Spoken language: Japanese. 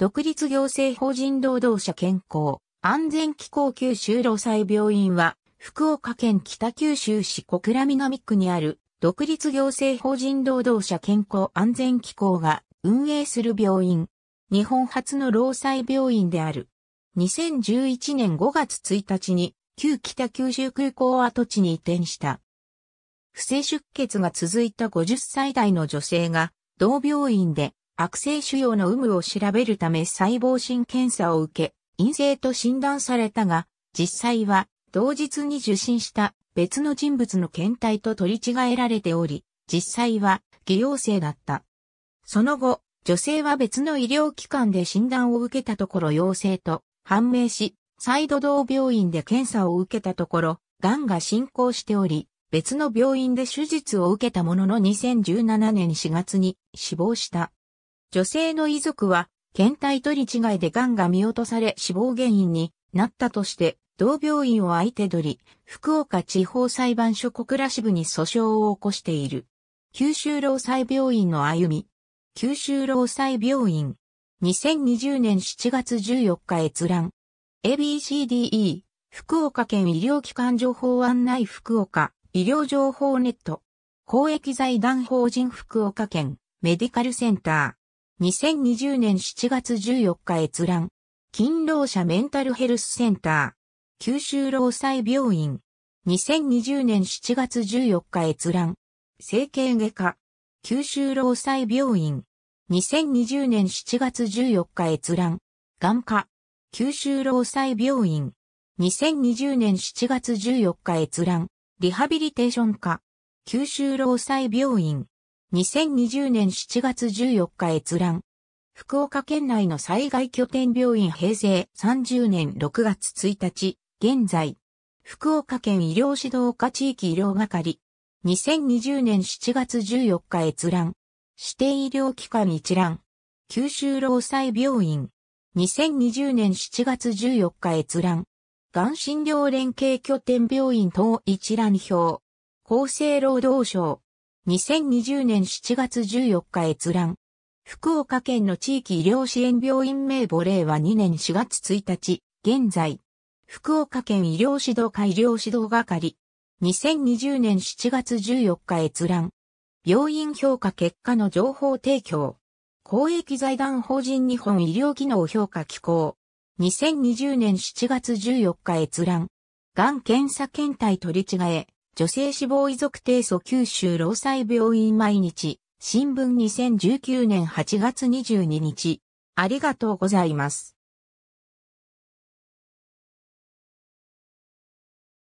独立行政法人労働者健康安全機構九州労災病院は福岡県北九州市小倉南区にある独立行政法人労働者健康安全機構が運営する病院。日本初の労災病院である。2011年5月1日に旧北九州空港跡地に移転した。不正出血が続いた50歳代の女性が同病院で悪性腫瘍の有無を調べるため細胞診検査を受け、陰性と診断されたが、実際は同日に受診した別の人物の検体と取り違えられており、実際は偽陽性だった。その後、女性は別の医療機関で診断を受けたところ陽性と判明し、再度同病院で検査を受けたところ、癌が進行しており、別の病院で手術を受けたものの2017年4月に死亡した。女性の遺族は、検体取り違いで癌が見落とされ死亡原因になったとして、同病院を相手取り、福岡地方裁判所小倉支部に訴訟を起こしている。九州労災病院の歩み。九州労災病院。2020年7月14日閲覧。ABCDE、福岡県医療機関情報案内福岡、医療情報ネット。公益財団法人福岡県、メディカルセンター。2020年7月14日閲覧。勤労者メンタルヘルスセンター。九州労災病院。2020年7月14日閲覧。整形外科。九州労災病院。2020年7月14日閲覧。眼科。九州労災病院。2020年7月14日閲覧。リハビリテーション科。九州労災病院。2020年7月14日閲覧。福岡県内の災害拠点病院平成30年6月1日、現在。福岡県医療指導課地域医療係。2020年7月14日閲覧。指定医療機関一覧。九州労災病院。2020年7月14日閲覧。がん診療連携拠点病院等一覧表。厚生労働省。2020年7月14日閲覧。福岡県の地域医療支援病院名簿令和2年4月1日、現在。福岡県医療指導科医療指導係。2020年7月14日閲覧。病院評価結果の情報提供。公益財団法人日本医療機能評価機構。2020年7月14日閲覧。がん検査検体取り違え。女性死亡遺族提訴九州労災病院毎日、新聞2019年8月22日。ありがとうございます。